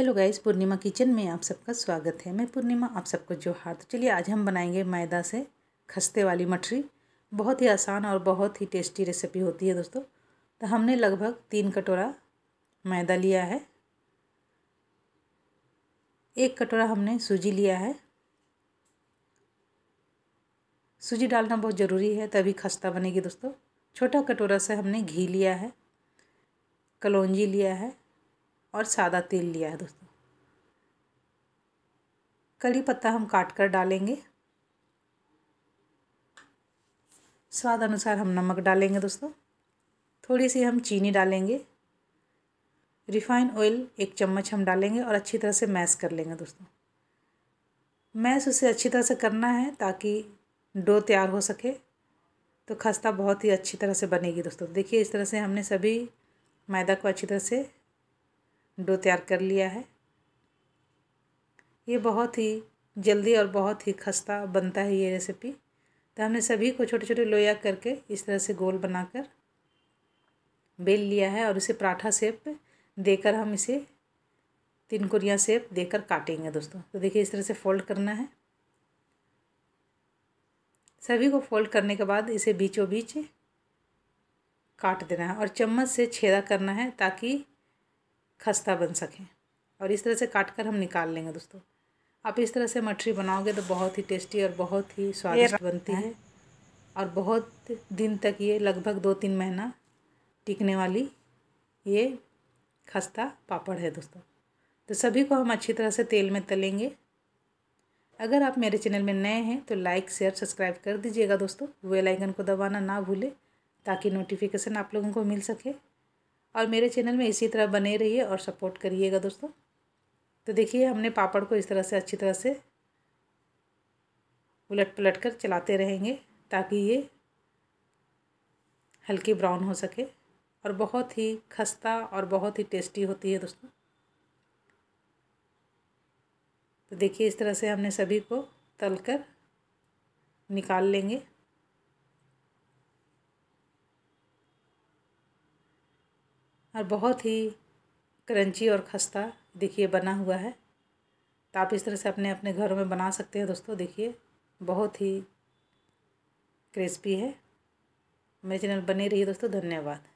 hello guys पूर्णिमा kitchen में आप सबका स्वागत है मैं पूर्णिमा आप सबको जोहार तो चलिए आज हम बनाएंगे मैदा से खस्ते वाली मठरी बहुत ही आसान और बहुत ही टेस्टी रेसिपी होती है दोस्तों तो हमने लगभग तीन कटोरा मैदा लिया है एक कटोरा हमने सूजी लिया है सूजी डालना बहुत ज़रूरी है तभी खस्ता बनेगी दोस्तों छोटा कटोरा से हमने घी लिया है कलौजी लिया है और सादा तेल लिया है दोस्तों कड़ी पत्ता हम काट कर डालेंगे स्वाद अनुसार हम नमक डालेंगे दोस्तों थोड़ी सी हम चीनी डालेंगे रिफाइन ऑयल एक चम्मच हम डालेंगे और अच्छी तरह से मैश कर लेंगे दोस्तों मैश उसे अच्छी तरह से करना है ताकि डो तैयार हो सके तो खस्ता बहुत ही अच्छी तरह से बनेगी दोस्तों देखिए इस तरह से हमने सभी मैदा को अच्छी तरह से डो तैयार कर लिया है ये बहुत ही जल्दी और बहुत ही खस्ता बनता है ये रेसिपी तो हमने सभी को छोटे छोटे लोया करके इस तरह से गोल बनाकर बेल लिया है और इसे पराठा सेप देकर हम इसे तीन कुरिया सेप देकर काटेंगे दोस्तों तो देखिए इस तरह से फोल्ड करना है सभी को फोल्ड करने के बाद इसे बीचों बीच काट देना है और चम्मच से छेदा करना है ताकि खस्ता बन सकें और इस तरह से काट कर हम निकाल लेंगे दोस्तों आप इस तरह से मछली बनाओगे तो बहुत ही टेस्टी और बहुत ही स्वादिष्ट बनती है और बहुत दिन तक ये लगभग दो तीन महीना टिकने वाली ये खस्ता पापड़ है दोस्तों तो सभी को हम अच्छी तरह से तेल में तलेंगे अगर आप मेरे चैनल में नए हैं तो लाइक शेयर सब्सक्राइब कर दीजिएगा दोस्तों वेलाइकन को दबाना ना भूलें ताकि नोटिफिकेशन आप लोगों को मिल सके और मेरे चैनल में इसी तरह बने रहिए और सपोर्ट करिएगा दोस्तों तो देखिए हमने पापड़ को इस तरह से अच्छी तरह से उलट पलट कर चलाते रहेंगे ताकि ये हल्की ब्राउन हो सके और बहुत ही खस्ता और बहुत ही टेस्टी होती है दोस्तों तो देखिए इस तरह से हमने सभी को तल कर निकाल लेंगे और बहुत ही क्रंची और खस्ता देखिए बना हुआ है तो आप इस तरह से अपने अपने घरों में बना सकते हैं दोस्तों देखिए बहुत ही क्रिस्पी है मेरे चैनल बने रहिए दोस्तों धन्यवाद